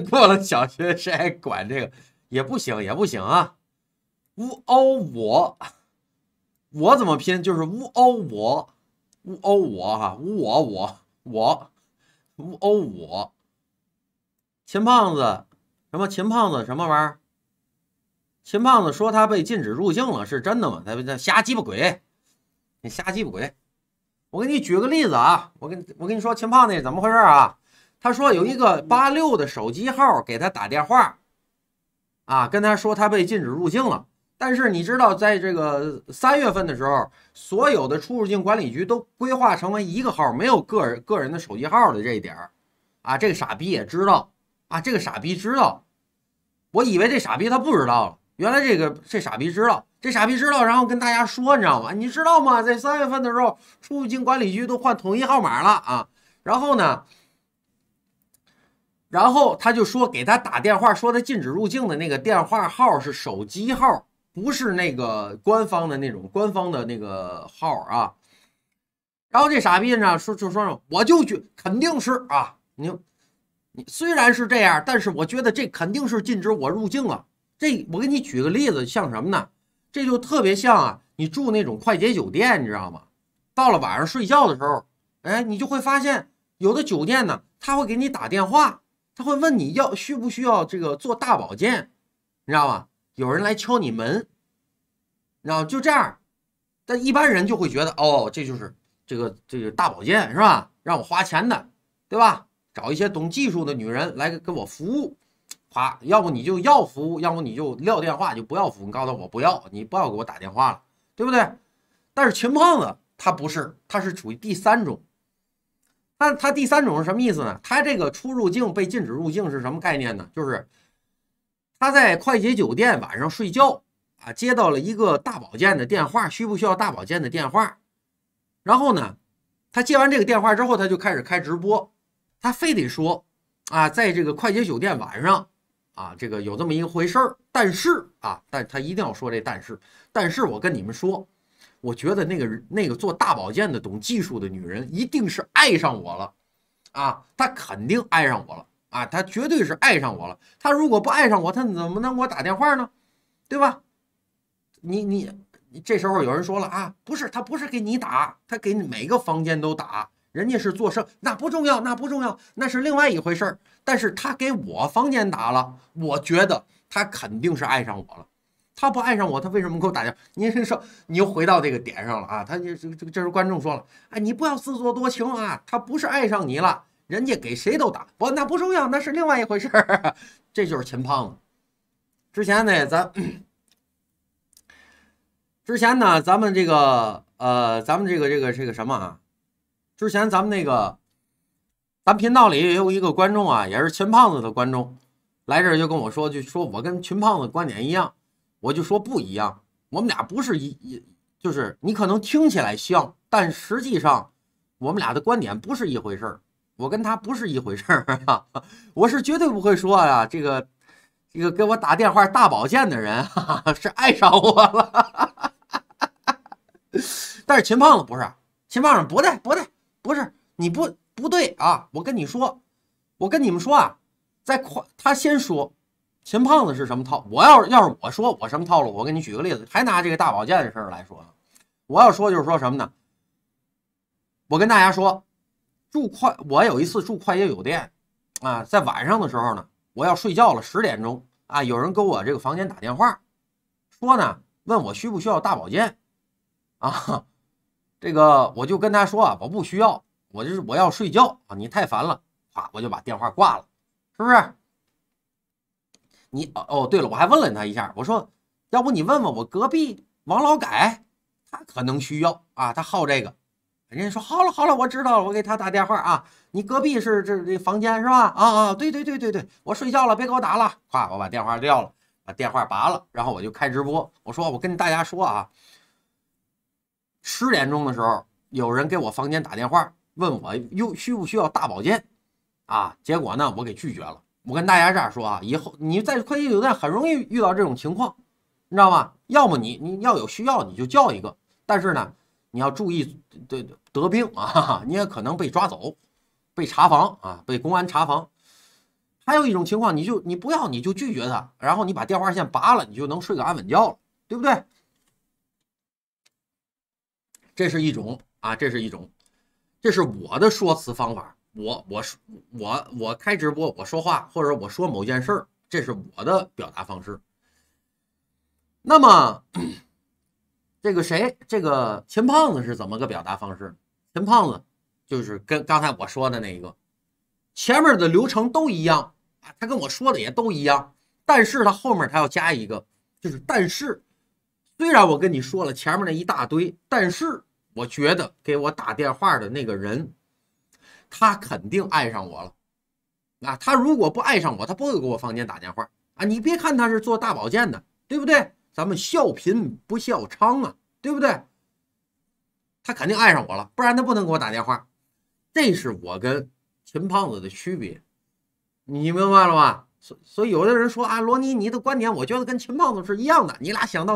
过了小学谁还管这个？也不行，也不行啊！乌欧我，我怎么拼？就是乌欧我，乌欧我哈，乌我我我，乌欧我。秦胖子什么？秦胖子什么玩意儿？秦胖子说他被禁止入境了，是真的吗？他他瞎鸡巴鬼！你瞎鸡巴鬼！我给你举个例子啊！我跟我跟你说，秦胖子怎么回事啊？他说有一个八六的手机号给他打电话，啊，跟他说他被禁止入境了。但是你知道，在这个三月份的时候，所有的出入境管理局都规划成为一个号，没有个人个人的手机号的这一点啊，这个傻逼也知道，啊，这个傻逼知道。我以为这傻逼他不知道，原来这个这傻逼知道，这傻逼知道，然后跟大家说，你知道吗？你知道吗？在三月份的时候，出入境管理局都换统一号码了啊，然后呢？然后他就说给他打电话，说他禁止入境的那个电话号是手机号，不是那个官方的那种官方的那个号啊。然后这傻逼呢说就说我就觉肯定是啊，你你虽然是这样，但是我觉得这肯定是禁止我入境啊。这我给你举个例子，像什么呢？这就特别像啊，你住那种快捷酒店，你知道吗？到了晚上睡觉的时候，哎，你就会发现有的酒店呢，他会给你打电话。他会问你要需不需要这个做大保健，你知道吗？有人来敲你门，然后就这样，但一般人就会觉得哦，这就是这个这个大保健是吧？让我花钱的，对吧？找一些懂技术的女人来给我服务，花，要不你就要服务，要不你就撂电话，就不要服务，你告诉他我不要，你不要给我打电话了，对不对？但是秦胖子他不是，他是属于第三种。那他第三种是什么意思呢？他这个出入境被禁止入境是什么概念呢？就是他在快捷酒店晚上睡觉啊，接到了一个大保健的电话，需不需要大保健的电话？然后呢，他接完这个电话之后，他就开始开直播，他非得说啊，在这个快捷酒店晚上啊，这个有这么一回事儿。但是啊，但他一定要说这但是，但是我跟你们说。我觉得那个那个做大保健的懂技术的女人一定是爱上我了，啊，她肯定爱上我了，啊，她绝对是爱上我了。她如果不爱上我，她怎么能给我打电话呢？对吧？你你这时候有人说了啊，不是，他不是给你打，他给你每个房间都打。人家是做生那不重要，那不重要，那是另外一回事儿。但是他给我房间打了，我觉得他肯定是爱上我了。他不爱上我，他为什么给我打电话？您说，你又回到这个点上了啊？他这这这，这时观众说了：“哎，你不要自作多情啊！他不是爱上你了，人家给谁都打。不，那不重要，那是另外一回事儿。这就是秦胖子。之前呢，咱之前呢，咱们这个呃，咱们这个这个这个什么啊？之前咱们那个，咱频道里有一个观众啊，也是秦胖子的观众，来这就跟我说，就说我跟秦胖子观点一样。”我就说不一样，我们俩不是一，一就是你可能听起来像，但实际上，我们俩的观点不是一回事儿。我跟他不是一回事儿啊，我是绝对不会说啊，这个，这个给我打电话大保健的人啊 是爱上我了。但是秦胖子不是，秦胖子不对不对，不是你不不对啊。我跟你说，我跟你们说啊，在夸他先说。秦胖子是什么套？我要要是我说我什么套路，我给你举个例子，还拿这个大保健的事儿来说啊。我要说就是说什么呢？我跟大家说，住快，我有一次住快捷酒店啊，在晚上的时候呢，我要睡觉了，十点钟啊，有人给我这个房间打电话，说呢问我需不需要大保健啊？这个我就跟他说啊，我不需要，我就是我要睡觉啊，你太烦了，啪我就把电话挂了，是不是？你哦哦对了，我还问了他一下，我说，要不你问问我隔壁王老改，他可能需要啊，他好这个。人家说好了好了，我知道了，我给他打电话啊。你隔壁是这这房间是吧？啊啊，对对对对对，我睡觉了，别给我打了。啪，我把电话撂了，把电话拔了，然后我就开直播。我说我跟大家说啊，十点钟的时候有人给我房间打电话，问我又需不需要大保健啊？结果呢，我给拒绝了。我跟大家这样说啊，以后你在快捷酒店很容易遇到这种情况，你知道吗？要么你你要有需要你就叫一个，但是呢，你要注意，对得病啊，你也可能被抓走，被查房啊，被公安查房。还有一种情况，你就你不要你就拒绝他，然后你把电话线拔了，你就能睡个安稳觉了，对不对？这是一种啊，这是一种，这是我的说辞方法。我我说我我开直播，我说话或者我说某件事儿，这是我的表达方式。那么这个谁，这个秦胖子是怎么个表达方式？秦胖子就是跟刚才我说的那一个，前面的流程都一样啊，他跟我说的也都一样，但是他后面他要加一个，就是但是，虽然我跟你说了前面那一大堆，但是我觉得给我打电话的那个人。他肯定爱上我了，啊，他如果不爱上我，他不会给我房间打电话啊！你别看他是做大保健的，对不对？咱们笑贫不笑娼啊，对不对？他肯定爱上我了，不然他不能给我打电话。这是我跟秦胖子的区别，你明白了吧？所所以有的人说啊，罗尼，你的观点我觉得跟秦胖子是一样的，你俩想到。